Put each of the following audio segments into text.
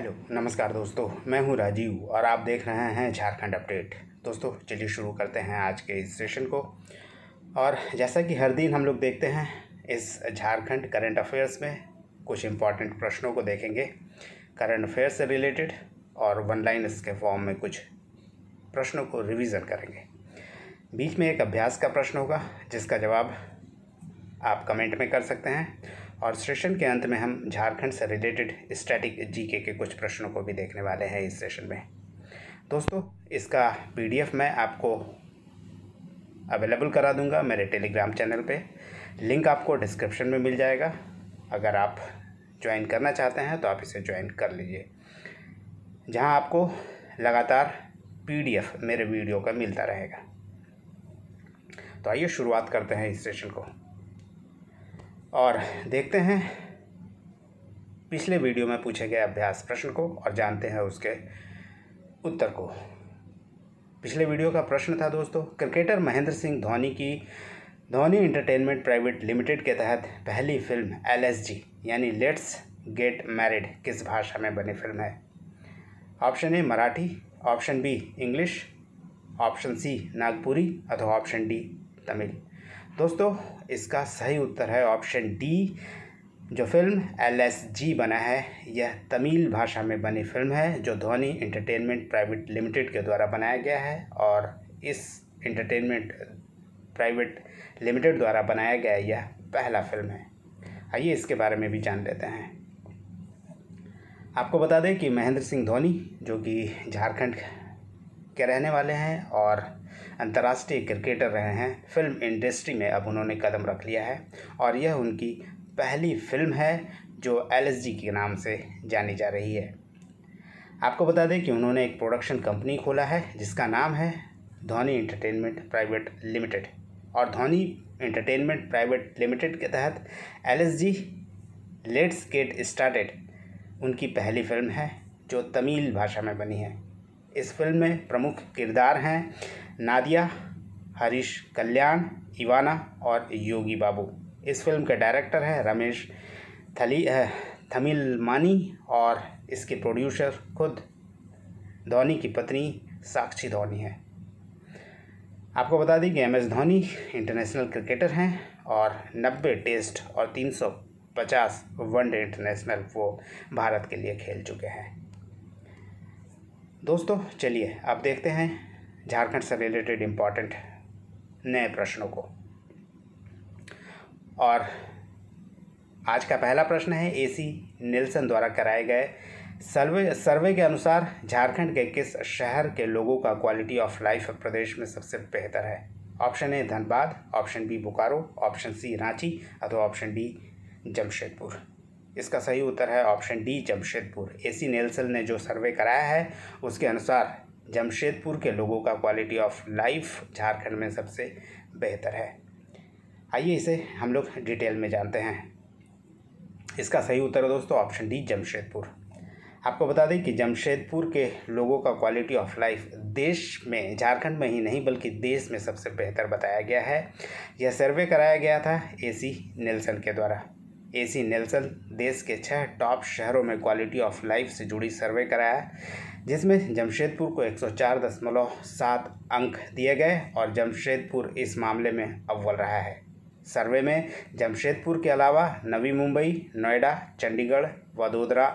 hello नमस्कार दोस्तों मैं हूं राजीव और आप देख रहे हैं झारखंड अपडेट दोस्तों चलिए शुरू करते हैं आज के इस सेशन को और जैसा कि हर दिन हम लोग देखते हैं इस झारखंड करंट अफेयर्स में कुछ इम्पॉर्टेंट प्रश्नों को देखेंगे करंट अफेयर्स से रिलेटेड और वन लाइन इसके फॉर्म में कुछ प्रश्नों को रिविजन करेंगे बीच में एक अभ्यास का प्रश्न होगा जिसका जवाब आप कमेंट में कर सकते हैं और सेशन के अंत में हम झारखंड से रिलेटेड स्टैटिक जीके के कुछ प्रश्नों को भी देखने वाले हैं इस सेशन में दोस्तों इसका पीडीएफ मैं आपको अवेलेबल करा दूंगा मेरे टेलीग्राम चैनल पे लिंक आपको डिस्क्रिप्शन में मिल जाएगा अगर आप ज्वाइन करना चाहते हैं तो आप इसे ज्वाइन कर लीजिए जहां आपको लगातार पीडीएफ मेरे वीडियो का मिलता रहेगा तो आइए शुरुआत करते हैं इस सेशन को और देखते हैं पिछले वीडियो में पूछे गए अभ्यास प्रश्न को और जानते हैं उसके उत्तर को पिछले वीडियो का प्रश्न था दोस्तों क्रिकेटर महेंद्र सिंह धोनी की धोनी इंटरटेनमेंट प्राइवेट लिमिटेड के तहत पहली फिल्म एलएसजी यानी लेट्स गेट मैरिड किस भाषा में बनी फिल्म है option A Marathi option B English option C Nagpuri अथवा ऑप्शन डी तमिल दोस्तों इसका सही उत्तर है ऑप्शन डी जो फिल्म एल एस जी बना है यह तमिल भाषा में बनी फिल्म है जो धोनी इंटरटेनमेंट प्राइवेट लिमिटेड के द्वारा बनाया गया है और इस इंटरटेनमेंट प्राइवेट लिमिटेड द्वारा बनाया गया यह पहला फिल्म है आइए इसके बारे में भी जान लेते हैं आपको बता दें कि महेंद्र सिंह धोनी जो कि झारखंड के रहने वाले हैं और अंतर्राष्ट्रीय क्रिकेटर रहे हैं फिल्म इंडस्ट्री में अब उन्होंने कदम रख लिया है और यह उनकी पहली फिल्म है जो एल के नाम से जानी जा रही है आपको बता दें कि उन्होंने एक प्रोडक्शन कंपनी खोला है जिसका नाम है धोनी इंटरटेनमेंट प्राइवेट लिमिटेड और धोनी इंटरटेनमेंट प्राइवेट लिमिटेड के तहत L S G let's get started उनकी पहली फिल्म है जो तमिल भाषा में बनी है इस फिल्म में प्रमुख किरदार हैं नादिया हरीश कल्याण इवाना और योगी बाबू इस फिल्म के डायरेक्टर हैं रमेश थली थमिल मानी और इसके प्रोड्यूसर खुद धोनी की पत्नी साक्षी धोनी है आपको बता दें कि M S Dhoni international cricketer हैं और 90 टेस्ट और 350 वनडे इंटरनेशनल वो भारत के लिए खेल चुके हैं दोस्तों चलिए अब देखते हैं झारखंड से रिलेटेड इम्पॉर्टेंट नए प्रश्नों को और आज का पहला प्रश्न है एसी नेल्सन द्वारा कराए गए सर्वे सर्वे के अनुसार झारखंड के किस शहर के लोगों का क्वालिटी ऑफ लाइफ प्रदेश में सबसे बेहतर है option A Dhanbad option B Bokaro option C Ranchi अथवा ऑप्शन डी जमशेदपुर इसका सही उत्तर है option D Jamshedpur AC Nielsen ने जो सर्वे कराया है उसके अनुसार जमशेदपुर के लोगों का क्वालिटी ऑफ लाइफ झारखंड में सबसे बेहतर है आइए इसे हम लोग डिटेल में जानते हैं इसका सही उत्तर है दोस्तों ऑप्शन डी जमशेदपुर आपको बता दें कि जमशेदपुर के लोगों का क्वालिटी ऑफ लाइफ देश में झारखंड में ही नहीं बल्कि देश में सबसे बेहतर बताया गया है यह सर्वे कराया गया था एसी नेल्सन के द्वारा एसी नेल्सन देश के छह टॉप शहरों में क्वालिटी ऑफ लाइफ से जुड़ी सर्वे कराया जिसमें जमशेदपुर को एक अंक दिए गए और जमशेदपुर इस मामले में अव्वल रहा है सर्वे में जमशेदपुर के अलावा नवी मुंबई नोएडा चंडीगढ़ वडोदरा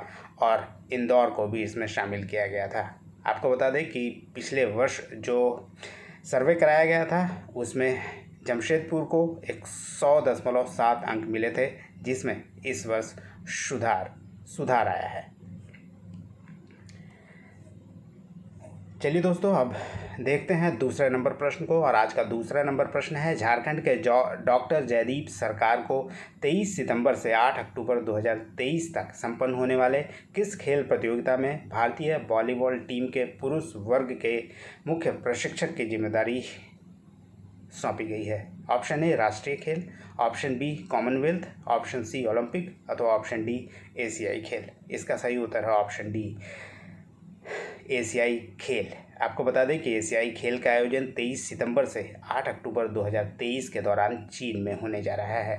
और इंदौर को भी इसमें शामिल किया गया था आपको बता दें कि पिछले वर्ष जो सर्वे कराया गया था उसमें जमशेदपुर को एक सौ दशमलव सात अंक मिले थे जिसमें इस वर्ष सुधार सुधार आया है चलिए दोस्तों अब देखते हैं दूसरे नंबर प्रश्न को और आज का दूसरा नंबर प्रश्न है झारखंड के डॉक्टर जयदीप सरकार को 23 सितंबर से 8 अक्टूबर 2023 तक संपन्न होने वाले किस खेल प्रतियोगिता में भारतीय वॉलीबॉल टीम के पुरुष वर्ग के मुख्य प्रशिक्षक की जिम्मेदारी सौंपी गई है ऑप्शन ए राष्ट्रीय खेल option B Commonwealth option C Olympic अथवा ऑप्शन डी एशियाई खेल इसका सही उत्तर है ऑप्शन डी एशियाई खेल आपको बता दें कि एशियाई खेल का आयोजन 23 सितंबर से 8 अक्टूबर 2023 के दौरान चीन में होने जा रहा है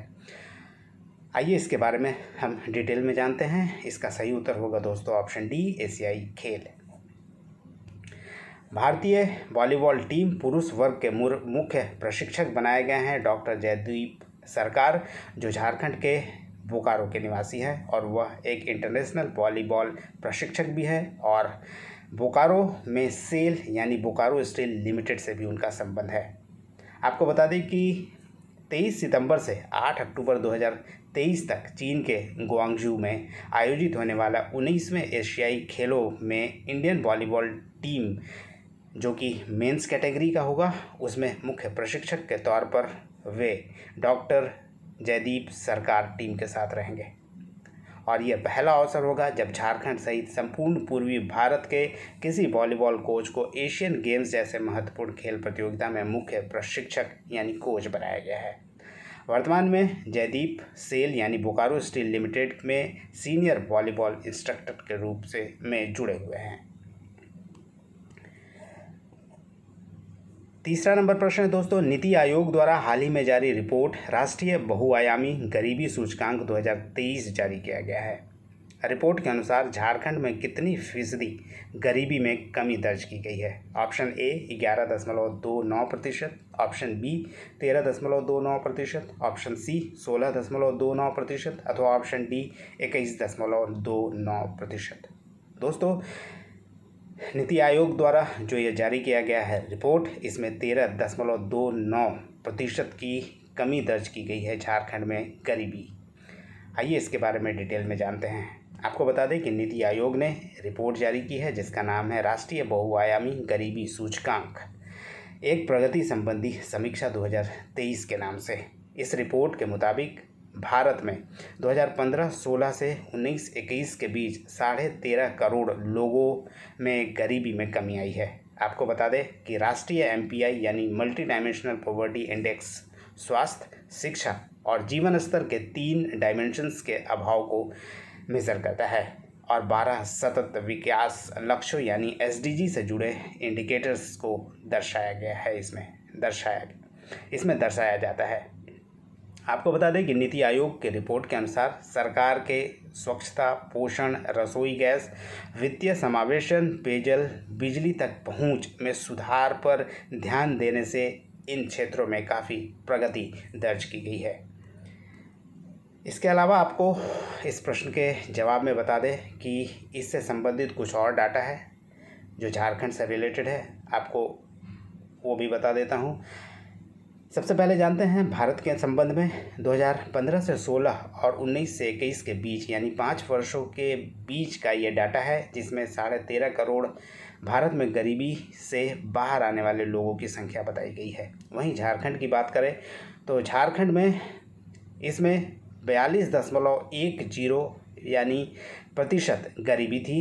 आइए इसके बारे में हम डिटेल में जानते हैं इसका सही उत्तर होगा दोस्तों ऑप्शन डी एशियाई खेल भारतीय वॉलीबॉल टीम पुरुष वर्ग के मुख्य प्रशिक्षक बनाए गए हैं डॉक्टर जयदीप सरकार जो झारखंड के बोकारो के निवासी है और वह एक इंटरनेशनल वॉलीबॉल प्रशिक्षक भी है और बोकारो में सेल यानी बोकारो स्टील लिमिटेड से भी उनका संबंध है आपको बता दें कि 23 सितंबर से 8 अक्टूबर 2023 तक चीन के गुआंगजू में आयोजित होने वाला 19वें एशियाई खेलों में इंडियन वॉलीबॉल टीम जो कि मेंस कैटेगरी का होगा उसमें मुख्य प्रशिक्षक के तौर पर वे डॉक्टर जयदीप सरकार टीम के साथ रहेंगे और यह पहला अवसर होगा जब झारखंड सहित संपूर्ण पूर्वी भारत के किसी वॉलीबॉल कोच को एशियन गेम्स जैसे महत्वपूर्ण खेल प्रतियोगिता में मुख्य प्रशिक्षक यानी कोच बनाया गया है वर्तमान में जयदीप सेल यानी बोकारो स्टील लिमिटेड में सीनियर वॉलीबॉल इंस्ट्रक्टर के रूप से में जुड़े हुए हैं तीसरा नंबर प्रश्न है दोस्तों नीति आयोग द्वारा हाल ही में जारी रिपोर्ट राष्ट्रीय बहुआयामी गरीबी सूचकांक 2023 जारी किया गया है रिपोर्ट के अनुसार झारखंड में कितनी फीसदी गरीबी में कमी दर्ज की गई है ऑप्शन ए ग्यारह दशमलव दो नौ प्रतिशत ऑप्शन बी तेरह दशमलव दो नौ प्रतिशत ऑप्शन सी सोलह दशमलव दो नौ प्रतिशत अथवा ऑप्शन डी इक्कीस दशमलव दो नौ प्रतिशत दोस्तों नीति आयोग द्वारा जो ये जारी किया गया है रिपोर्ट इसमें तेरह दशमलव दो नौ प्रतिशत की कमी दर्ज की गई है झारखंड में गरीबी आइए इसके बारे में डिटेल में जानते हैं आपको बता दें कि नीति आयोग ने रिपोर्ट जारी की है जिसका नाम है राष्ट्रीय बहुआयामी गरीबी सूचकांक एक प्रगति संबंधी समीक्षा 2023 के नाम से इस रिपोर्ट के मुताबिक भारत में 2015-16 से 19-21 के बीच साढ़े तेरह करोड़ लोगों में गरीबी में कमी आई है आपको बता दें कि राष्ट्रीय एम यानी मल्टी डायमेंशनल पॉवर्टी इंडेक्स स्वास्थ्य शिक्षा और जीवन स्तर के तीन डायमेंशंस के अभाव को मेज़र करता है और बारह सतत विकास लक्ष्यों यानी एस से जुड़े इंडिकेटर्स को दर्शाया गया है इसमें दर्शाया इसमें दर्शाया जाता है आपको बता दें कि नीति आयोग के रिपोर्ट के अनुसार सरकार के स्वच्छता पोषण रसोई गैस वित्तीय समावेशन पेयजल बिजली तक पहुंच में सुधार पर ध्यान देने से इन क्षेत्रों में काफ़ी प्रगति दर्ज की गई है इसके अलावा आपको इस प्रश्न के जवाब में बता दें कि इससे संबंधित कुछ और डाटा है जो झारखंड से रिलेटेड है आपको वो भी बता देता हूँ सबसे पहले जानते हैं भारत के संबंध में 2015 से 16 और 19 से इक्कीस के बीच यानी पाँच वर्षों के बीच का ये डाटा है जिसमें साढ़े तेरह करोड़ भारत में गरीबी से बाहर आने वाले लोगों की संख्या बताई गई है वहीं झारखंड की बात करें तो झारखंड में इसमें बयालीस दशमलव एक जीरो यानी प्रतिशत गरीबी थी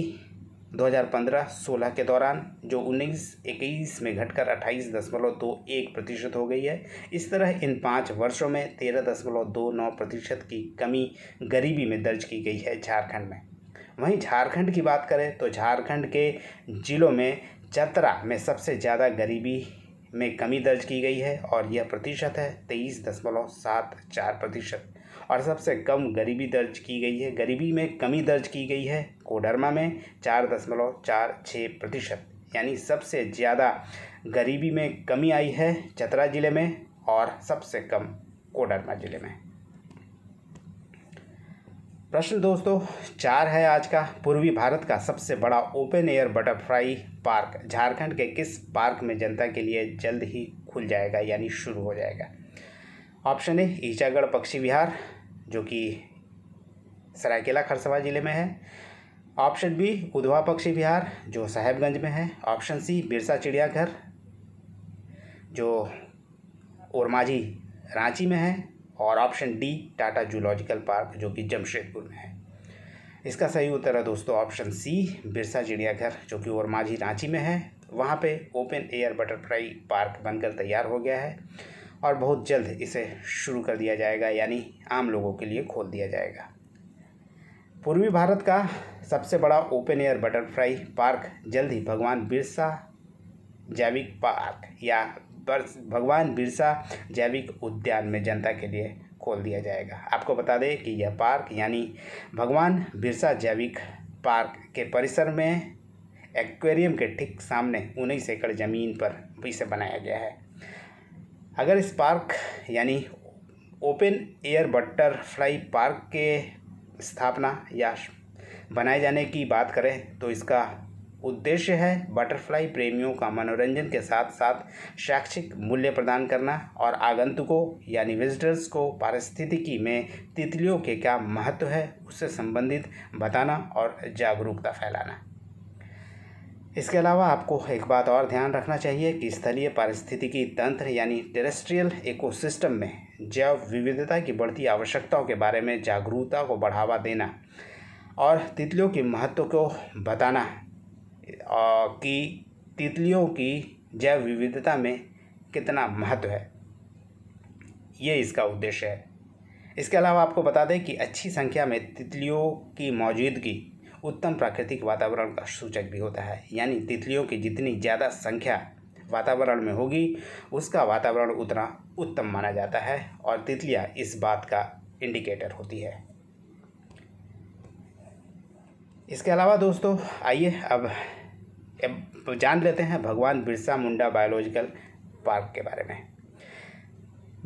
2015-16 के दौरान जो उन्नीस इक्कीस में घटकर अट्ठाईस दशमलव दो एक प्रतिशत हो गई है इस तरह इन पाँच वर्षों में तेरह दशमलव दो नौ प्रतिशत की कमी गरीबी में दर्ज की गई है झारखंड में वहीं झारखंड की बात करें तो झारखंड के ज़िलों में चतरा में सबसे ज़्यादा गरीबी में कमी दर्ज की गई है और यह प्रतिशत है तेईस दशमलव सात चार प्रतिशत और सबसे कम गरीबी दर्ज की गई है गरीबी में कमी दर्ज की गई है कोडरमा में चार दशमलव चार छः प्रतिशत यानी सबसे ज़्यादा गरीबी में कमी आई है चतरा ज़िले में और सबसे कम कोडरमा ज़िले में प्रश्न दोस्तों चार है आज का पूर्वी भारत का सबसे बड़ा open air butterfly park Jharkhand के किस पार्क में जनता के लिए जल्द ही खुल जाएगा यानी शुरू हो जाएगा ऑप्शन ए ईचागढ़ पक्षी विहार जो कि सरायकेला खरसवा ज़िले में है ऑप्शन बी उधवा पक्षी विहार जो साहेबगंज में है ऑप्शन सी बिरसा चिड़ियाघर जो ओरमाझी रांची में है और option D Tata zoological park जो कि जमशेदपुर में है इसका सही उत्तर है दोस्तों ऑप्शन सी बिरसा चिड़ियाघर जो कि ओरमाझी रांची में है वहाँ पे ओपन एयर बटरफ्लाई पार्क बनकर तैयार हो गया है और बहुत जल्द इसे शुरू कर दिया जाएगा यानी आम लोगों के लिए खोल दिया जाएगा पूर्वी भारत का सबसे बड़ा ओपन एयर बटरफ्लाई पार्क जल्द ही भगवान बिरसा जैविक पार्क या भगवान बिरसा जैविक उद्यान में जनता के लिए खोल दिया जाएगा आपको बता दें कि यह पार्क यानी भगवान बिरसा जैविक पार्क के परिसर में एक्वेरियम के ठीक सामने उन्नीस एकड़ ज़मीन पर इसे बनाया गया है अगर इस पार्क यानी ओपन एयर बटरफ्लाई पार्क के स्थापना या बनाए जाने की बात करें तो इसका उद्देश्य है बटरफ्लाई प्रेमियों का मनोरंजन के साथ साथ शैक्षिक मूल्य प्रदान करना और आगंतुकों यानी विजिटर्स को पारिस्थितिकी में तितलियों के क्या महत्व है उससे संबंधित बताना और जागरूकता फैलाना इसके अलावा आपको एक बात और ध्यान रखना चाहिए कि स्थलीय पारिस्थितिकी तंत्र यानी टेरेस्ट्रियल इकोसिस्टम में जैव विविधता की बढ़ती आवश्यकताओं के बारे में जागरूकता को बढ़ावा देना और तितलियों के महत्व को बताना कि तितलियों की जैव विविधता में कितना महत्व है ये इसका उद्देश्य है इसके अलावा आपको बता दें कि अच्छी संख्या में तितलियों की मौजूदगी उत्तम प्राकृतिक वातावरण का सूचक भी होता है यानी तितलियों की जितनी ज़्यादा संख्या वातावरण में होगी उसका वातावरण उतना उत्तम माना जाता है और तितलियाँ इस बात का इंडिकेटर होती है इसके अलावा दोस्तों आइए अब जान लेते हैं भगवान बिरसा मुंडा बायोलॉजिकल पार्क के बारे में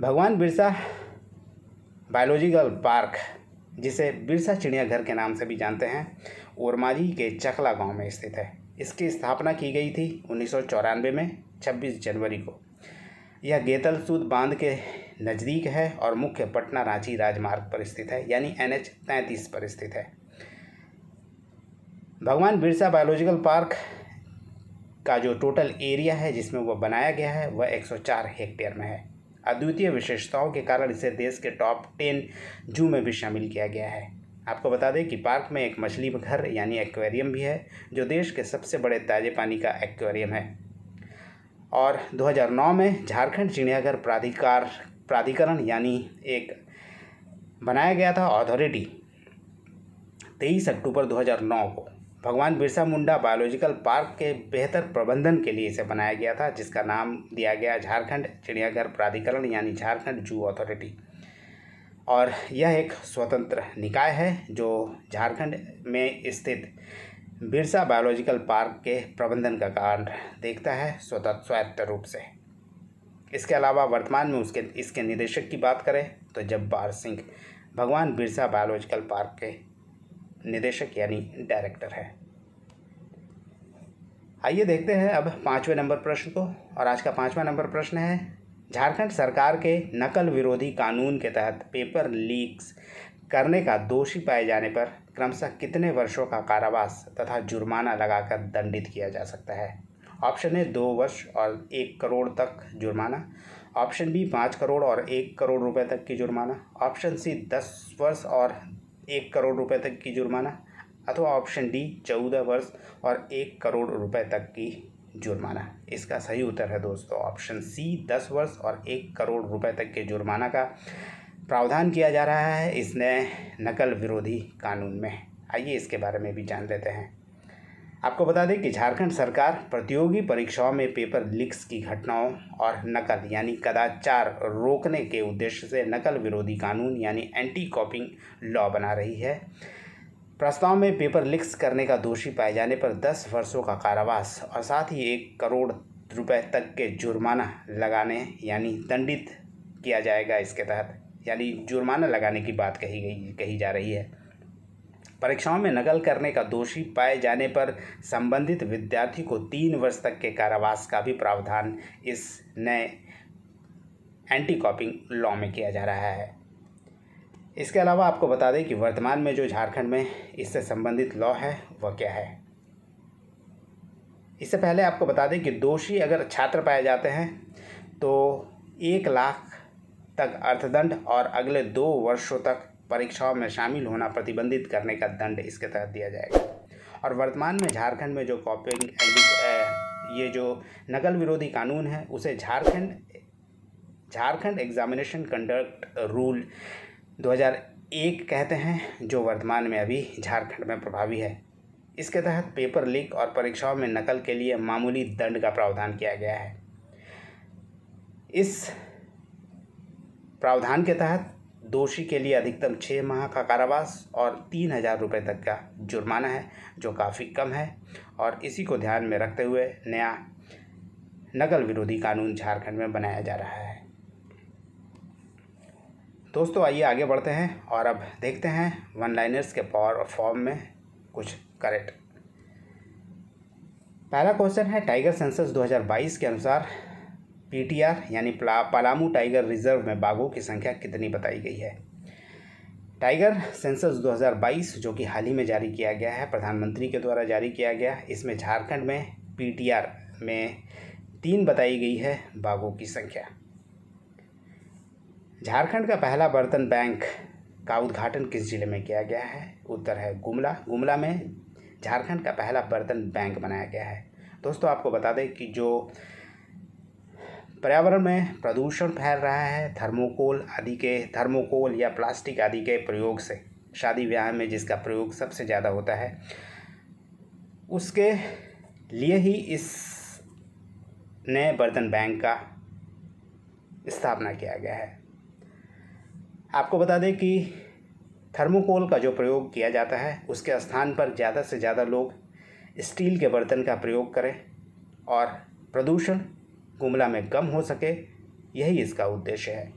भगवान बिरसा बायोलॉजिकल पार्क जिसे बिरसा चिड़ियाघर के नाम से भी जानते हैं ओरमाजी के चकला गांव में स्थित है इसकी स्थापना की गई थी उन्नीस में 26 जनवरी को यह गेतलसूद बांध के नज़दीक है और मुख्य पटना रांची राजमार्ग पर स्थित है यानी एन एच पर स्थित है भगवान बिरसा बायोलॉजिकल पार्क का जो टोटल एरिया है जिसमें वह बनाया गया है वह 104 हेक्टेयर में है अद्वितीय विशेषताओं के कारण इसे देश के टॉप टेन जू में भी शामिल किया गया है आपको बता दें कि पार्क में एक मछली घर यानी एक्वेरियम भी है जो देश के सबसे बड़े ताजे पानी का एक्वेरियम है और 2009 में झारखंड चिड़ियाघर प्राधिकार प्राधिकरण यानी एक बनाया गया था अथॉरिटी 23 अक्टूबर 2009 को भगवान बिरसा मुंडा बायोलॉजिकल पार्क के बेहतर प्रबंधन के लिए इसे बनाया गया था जिसका नाम दिया गया झारखंड चिड़ियाघर प्राधिकरण यानी झारखंड जू अथॉरिटी और यह एक स्वतंत्र निकाय है जो झारखंड में स्थित बिरसा बायोलॉजिकल पार्क के प्रबंधन का कारण देखता है स्वतः स्वायत्त रूप से इसके अलावा वर्तमान में उसके इसके निदेशक की बात करें तो जब्बार सिंह भगवान बिरसा बायोलॉजिकल पार्क के निदेशक यानी डायरेक्टर है आइए देखते हैं अब पाँचवें नंबर प्रश्न को और आज का पाँचवा नंबर प्रश्न है झारखंड सरकार के नकल विरोधी कानून के तहत पेपर लीक्स करने का दोषी पाए जाने पर क्रमशः कितने वर्षों का कारावास तथा जुर्माना लगाकर दंडित किया जा सकता है ऑप्शन ए दो वर्ष और एक करोड़ तक जुर्माना ऑप्शन बी पाँच करोड़ और एक करोड़ रुपए तक की जुर्माना ऑप्शन सी दस वर्ष और एक करोड़ रुपए तक की जुर्माना अथवा ऑप्शन डी चौदह वर्ष और एक करोड़ रुपए तक की जुर्माना इसका सही उत्तर है दोस्तों ऑप्शन सी दस वर्ष और एक करोड़ रुपए तक के जुर्माना का प्रावधान किया जा रहा है इस नए नकल विरोधी कानून में आइए इसके बारे में भी जान लेते हैं आपको बता दें कि झारखंड सरकार प्रतियोगी परीक्षाओं में पेपर लीक्स की घटनाओं और नकल यानी कदाचार रोकने के उद्देश्य से नकल विरोधी कानून यानी एंटी कॉपिंग लॉ बना रही है प्रस्ताव में पेपर लीक्स करने का दोषी पाए जाने पर दस वर्षों का कारावास और साथ ही एक करोड़ रुपए तक के जुर्माना लगाने यानी दंडित किया जाएगा इसके तहत यानी जुर्माना लगाने की बात कही गई कही जा रही है परीक्षाओं में नकल करने का दोषी पाए जाने पर संबंधित विद्यार्थी को तीन वर्ष तक के कारावास का भी प्रावधान इस नए एंटी कॉपिंग लॉ में किया जा रहा है इसके अलावा आपको बता दें कि वर्तमान में जो झारखंड में इससे संबंधित लॉ है वह क्या है इससे पहले आपको बता दें कि दोषी अगर छात्र पाए जाते हैं तो एक लाख तक अर्थदंड और अगले दो वर्षों तक परीक्षाओं में शामिल होना प्रतिबंधित करने का दंड इसके तहत दिया जाएगा और वर्तमान में झारखंड में जो कॉपिंग uh, ये जो नकल विरोधी कानून है उसे Jharkhand Jharkhand examination conduct rule 2001 कहते हैं जो वर्तमान में अभी झारखंड में प्रभावी है इसके तहत पेपर लीक और परीक्षाओं में नकल के लिए मामूली दंड का प्रावधान किया गया है इस प्रावधान के तहत दोषी के लिए अधिकतम छः माह का कारावास और तीन हज़ार रुपये तक का जुर्माना है जो काफ़ी कम है और इसी को ध्यान में रखते हुए नया नकल विरोधी कानून झारखंड में बनाया जा रहा है दोस्तों आइए आगे बढ़ते हैं और अब देखते हैं वन लाइनर्स के पावर फॉर्म में कुछ करेक्ट पहला क्वेश्चन है टाइगर सेंसस 2022 के अनुसार पीटीआर यानी पलामू टाइगर रिजर्व में बाघों की संख्या कितनी बताई गई है टाइगर सेंसस 2022 जो कि हाल ही में जारी किया गया है प्रधानमंत्री के द्वारा जारी किया गया इसमें झारखंड में पीटीआर में तीन बताई गई है बाघों की संख्या झारखंड का पहला बर्तन बैंक का उद्घाटन किस जिले में किया गया है उत्तर है गुमला गुमला में झारखंड का पहला बर्तन बैंक बनाया गया है दोस्तों आपको बता दें कि जो पर्यावरण में प्रदूषण फैल रहा है थर्मोकोल आदि के थर्मोकोल या प्लास्टिक आदि के प्रयोग से शादी ब्याह में जिसका प्रयोग सबसे ज़्यादा होता है उसके लिए ही इस नए बर्तन बैंक का स्थापना किया गया है आपको बता दें कि थर्मोकोल का जो प्रयोग किया जाता है उसके स्थान पर ज़्यादा से ज़्यादा लोग स्टील के बर्तन का प्रयोग करें और प्रदूषण गुमला में कम हो सके यही इसका उद्देश्य है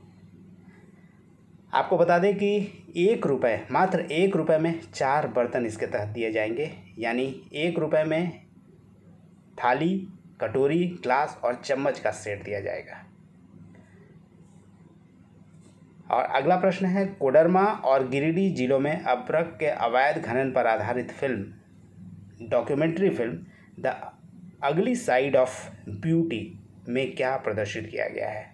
आपको बता दें कि एक रुपये मात्र एक रुपये में चार बर्तन इसके तहत दिए जाएंगे यानी एक रुपये में थाली कटोरी ग्लास और चम्मच का सेट दिया जाएगा और अगला प्रश्न है कोडरमा और गिरिडीह जिलों में अब्रक के अवैध खनन पर आधारित film documentary film the ugly side of beauty में क्या प्रदर्शित किया गया है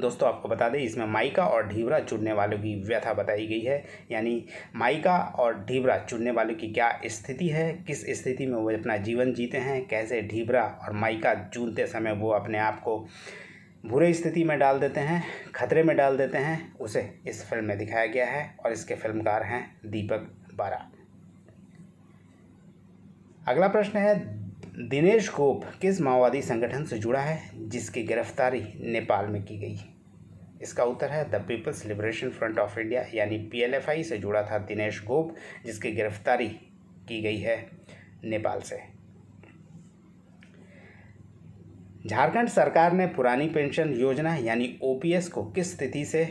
दोस्तों आपको बता दें इसमें माइका और ढीबरा चुनने वालों की व्यथा बताई गई है यानी माइका और ढीबरा चुनने वालों की क्या स्थिति है किस स्थिति में वो अपना जीवन जीते हैं कैसे ढीबरा और माइका चुनते समय वो अपने आप को बुरे स्थिति में डाल देते हैं खतरे में डाल देते हैं उसे इस फिल्म में दिखाया गया है और इसके फिल्मकार हैं दीपक बारा अगला प्रश्न है दिनेश गोप किस माओवादी संगठन से जुड़ा है जिसकी गिरफ्तारी नेपाल में की गई इसका उत्तर है the people's liberation front of India यानी पीएलएफआई से जुड़ा था दिनेश गोप जिसकी गिरफ्तारी की गई है नेपाल से झारखंड सरकार ने पुरानी पेंशन योजना यानी ओपीएस को किस स्थिति से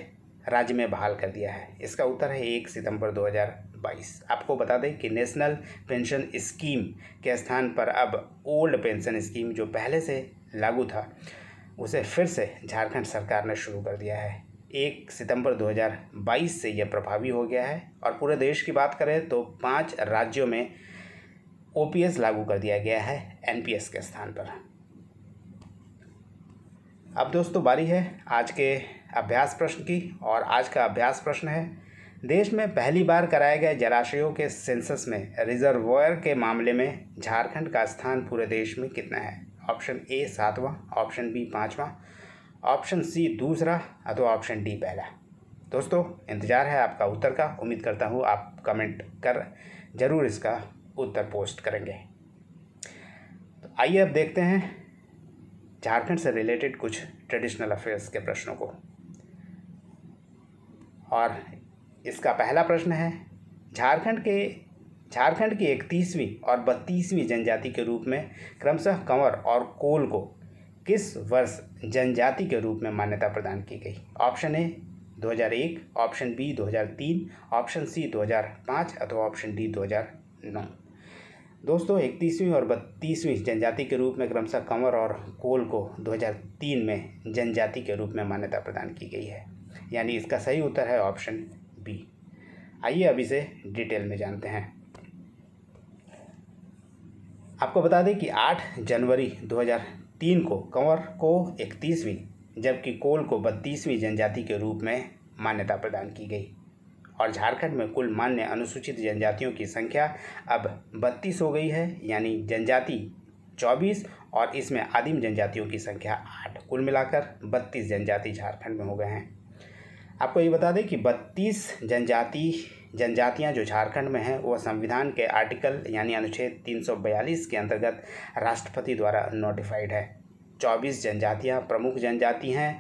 राज्य में बहाल कर दिया है इसका उत्तर है एक सितंबर 2022 आपको बता दें कि नेशनल पेंशन स्कीम के स्थान पर अब ओल्ड पेंशन स्कीम जो पहले से लागू था उसे फिर से झारखंड सरकार ने शुरू कर दिया है एक सितंबर 2022 से यह प्रभावी हो गया है और पूरे देश की बात करें तो पांच राज्यों में ओ लागू कर दिया गया है एन के स्थान पर अब दोस्तों बारी है आज के अभ्यास प्रश्न की और आज का अभ्यास प्रश्न है देश में पहली बार कराए गए जलाशयों के सेंसस में रिजर्वोयर के मामले में झारखंड का स्थान पूरे देश में कितना है ऑप्शन ए सातवां ऑप्शन बी पाँचवा ऑप्शन सी दूसरा अथवा ऑप्शन डी पहला दोस्तों इंतज़ार है आपका उत्तर का उम्मीद करता हूँ आप कमेंट कर ज़रूर इसका उत्तर पोस्ट करेंगे तो आइए अब देखते हैं झारखंड से रिलेटेड कुछ ट्रेडिशनल अफेयर्स के प्रश्नों को और इसका पहला प्रश्न है झारखंड के झारखंड की इकतीसवीं और बत्तीसवीं जनजाति के रूप में क्रमशः कंवर और कोल को किस वर्ष जनजाति के रूप में मान्यता प्रदान की गई option A 2001 option B 2003 option C 2005 अथवा ऑप्शन डी 2009 दोस्तों इकतीसवीं और बत्तीसवीं जनजाति के रूप में क्रमशः कंवर और कोल को 2003 में जनजाति के रूप में मान्यता प्रदान की गई है यानी इसका सही उत्तर है ऑप्शन बी आइए अब इसे डिटेल में जानते हैं आपको बता दें कि 8 जनवरी 2003 को कंवर को इकतीसवीं जबकि कोल को बत्तीसवीं जनजाति के रूप में मान्यता प्रदान की गई और झारखंड में कुल मान्य अनुसूचित जनजातियों की संख्या अब बत्तीस हो गई है यानी जनजाति चौबीस और इसमें आदिम जनजातियों की संख्या आठ कुल मिलाकर बत्तीस जनजाति झारखंड में हो गए हैं आपको ये बता दें कि बत्तीस जनजाति जनजातियां जो झारखंड में हैं वह संविधान के आर्टिकल यानी अनुच्छेद 342 के अंतर्गत राष्ट्रपति द्वारा नोटिफाइड है चौबीस जनजातियां प्रमुख जनजाति हैं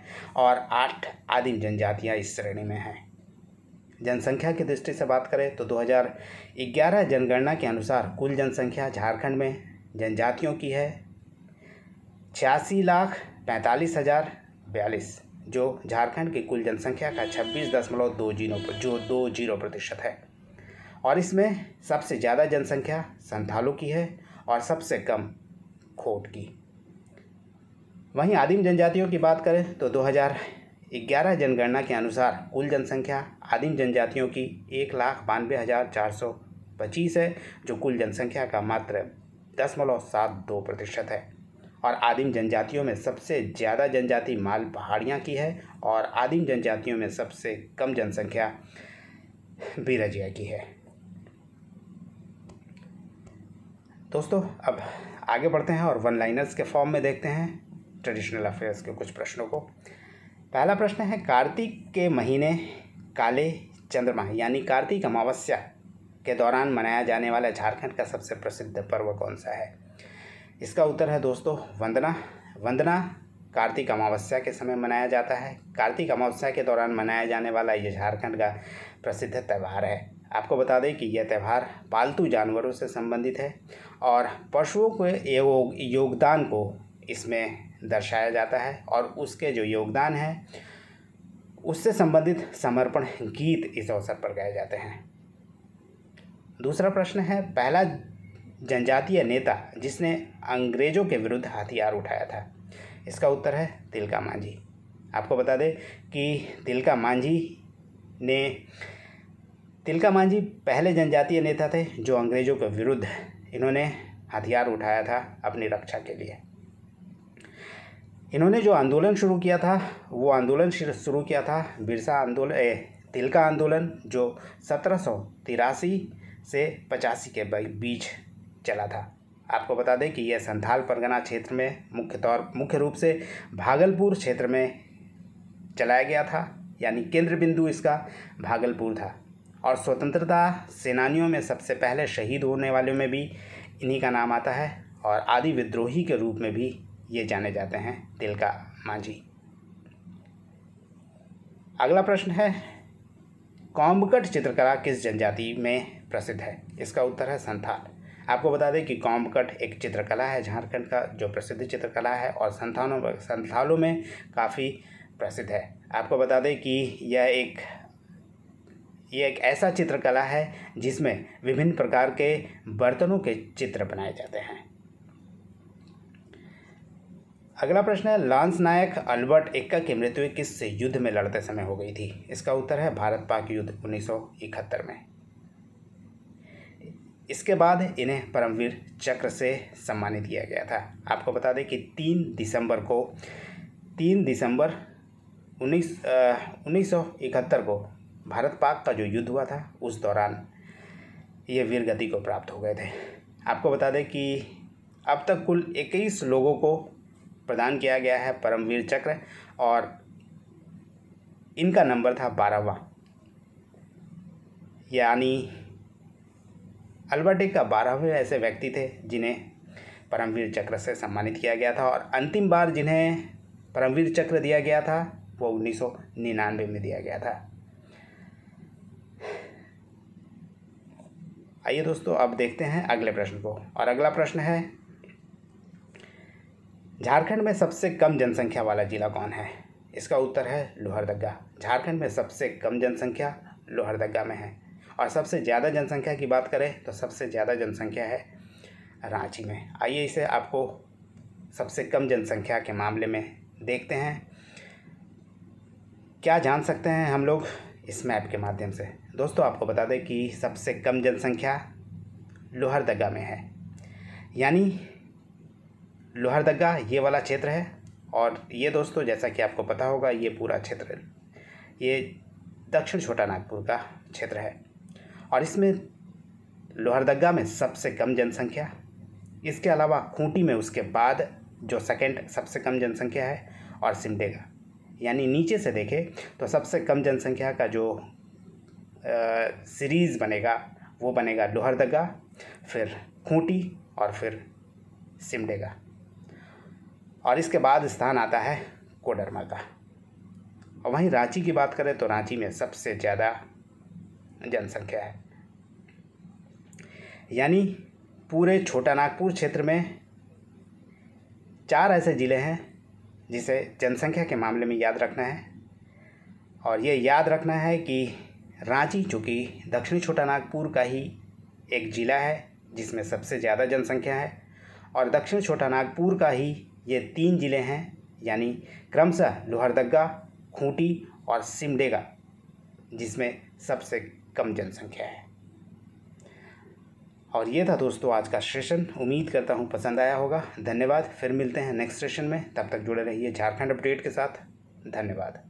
और आठ आदिम जनजातियां इस श्रेणी में हैं जनसंख्या की दृष्टि से बात करें तो 2011 जनगणना के अनुसार कुल जनसंख्या झारखंड में जनजातियों की है छियासी लाख पैंतालीस हज़ार बयालीस जो झारखंड की कुल जनसंख्या का छब्बीस दशमलव दो जीरो जो दो जीरो प्रतिशत है और इसमें सबसे ज़्यादा जनसंख्या संथालों की है और सबसे कम खोट की वहीं आदिम जनजातियों की बात करें तो 2011 जनगणना के अनुसार कुल जनसंख्या आदिम जनजातियों की एक लाख बानवे हज़ार चार सौ पच्चीस है जो कुल जनसंख्या का मात्र दशमलव सात दो प्रतिशत है और आदिम जनजातियों में सबसे ज़्यादा जनजाति माल पहाड़ियाँ की है और आदिम जनजातियों में सबसे कम जनसंख्या बीरजिया की है दोस्तों अब आगे बढ़ते हैं और वन लाइनर्स के फॉर्म में देखते हैं ट्रेडिशनल अफेयर्स के कुछ प्रश्नों को पहला प्रश्न है कार्तिक के महीने काले चंद्रमा यानी कार्तिक अमावस्या के दौरान मनाया जाने वाला झारखंड का सबसे प्रसिद्ध पर्व कौन सा है इसका उत्तर है दोस्तों वंदना वंदना कार्तिक अमावस्या के समय मनाया जाता है कार्तिक अमावस्या के दौरान मनाया जाने वाला यह झारखंड का प्रसिद्ध त्यौहार है आपको बता दें कि यह त्यौहार पालतू जानवरों से संबंधित है और पशुओं के एवं योगदान को इसमें दर्शाया जाता है और उसके जो योगदान है उससे संबंधित समर्पण गीत इस अवसर पर गाए जाते हैं दूसरा प्रश्न है पहला जनजातीय नेता जिसने अंग्रेज़ों के विरुद्ध हथियार उठाया था इसका उत्तर है तिलका मांझी आपको बता दें कि तिलका मांझी ने तिलका मांझी पहले जनजातीय नेता थे जो अंग्रेज़ों के विरुद्ध इन्होंने हथियार उठाया था अपनी रक्षा के लिए इन्होंने जो आंदोलन शुरू किया था वो आंदोलन शुरू किया था बिरसा आंदोलन तिलका आंदोलन जो सत्रह से पचासी के बीच चला था आपको बता दें कि यह संथाल परगना क्षेत्र में मुख्य तौर मुख्य रूप से भागलपुर क्षेत्र में चलाया गया था यानी केंद्र बिंदु इसका भागलपुर था और स्वतंत्रता सेनानियों में सबसे पहले शहीद होने वालों में भी इन्हीं का नाम आता है और आदि विद्रोही के रूप में भी ये जाने जाते हैं तिलका मांझी अगला प्रश्न है कॉम्बकट चित्रकला किस जनजाति में प्रसिद्ध है इसका उत्तर है संथाल आपको बता दें कि कॉमकट एक चित्रकला है झारखंड का जो प्रसिद्ध चित्रकला है और संथानों संथालों में काफ़ी प्रसिद्ध है आपको बता दें कि यह एक यह एक ऐसा चित्रकला है जिसमें विभिन्न प्रकार के बर्तनों के चित्र बनाए जाते हैं अगला प्रश्न है लांस नायक अल्बर्ट एक्का की मृत्यु किस युद्ध में लड़ते समय हो गई थी इसका उत्तर है भारत पाक युद्ध उन्नीस में इसके बाद इन्हें परमवीर चक्र से सम्मानित किया गया था आपको बता दें कि तीन दिसंबर को तीन दिसंबर उन्नीस उन्नीस सौ इकहत्तर को भारत पाक का जो युद्ध हुआ था उस दौरान ये वीर गति को प्राप्त हो गए थे आपको बता दें कि अब तक कुल इक्कीस लोगों को प्रदान किया गया है परमवीर चक्र और इनका नंबर था बारहवा यानी अल्बर्ट एक बारहवें ऐसे व्यक्ति थे जिन्हें परमवीर चक्र से सम्मानित किया गया था और अंतिम बार जिन्हें परमवीर चक्र दिया गया था वो उन्नीस में दिया गया था आइए दोस्तों अब देखते हैं अगले प्रश्न को और अगला प्रश्न है झारखंड में सबसे कम जनसंख्या वाला जिला कौन है इसका उत्तर है लोहरदगा झारखंड में सबसे कम जनसंख्या लोहरदगा में है और सबसे ज़्यादा जनसंख्या की बात करें तो सबसे ज़्यादा जनसंख्या है रांची में आइए इसे आपको सबसे कम जनसंख्या के मामले में देखते हैं क्या जान सकते हैं हम लोग इस मैप के माध्यम से दोस्तों आपको बता दें कि सबसे कम जनसंख्या लोहरदगा में है यानी लोहरदगा ये वाला क्षेत्र है और ये दोस्तों जैसा कि आपको पता होगा ये पूरा क्षेत्र ये दक्षिण छोटा नागपुर का क्षेत्र है और इसमें लोहरदगा में सबसे कम जनसंख्या इसके अलावा खूंटी में उसके बाद जो सेकंड सबसे कम जनसंख्या है और सिमडेगा यानी नीचे से देखें तो सबसे कम जनसंख्या का जो सीरीज़ बनेगा वो बनेगा लोहरदगा फिर खूंटी और फिर सिमडेगा और इसके बाद स्थान आता है कोडरमा का और वहीं रांची की बात करें तो रांची में सबसे ज़्यादा जनसंख्या है यानी पूरे छोटा नागपुर क्षेत्र में चार ऐसे ज़िले हैं जिसे जनसंख्या के मामले में याद रखना है और ये याद रखना है कि रांची चूँकि दक्षिणी छोटा नागपुर का ही एक ज़िला है जिसमें सबसे ज़्यादा जनसंख्या है और दक्षिण छोटा नागपुर का ही ये तीन ज़िले हैं यानी क्रमशः लोहरदगा खूंटी और सिमडेगा जिसमें सबसे कम जनसंख्या है और ये था दोस्तों आज का सेशन उम्मीद करता हूँ पसंद आया होगा धन्यवाद फिर मिलते हैं नेक्स्ट सेशन में तब तक जुड़े रहिए झारखंड अपडेट के साथ धन्यवाद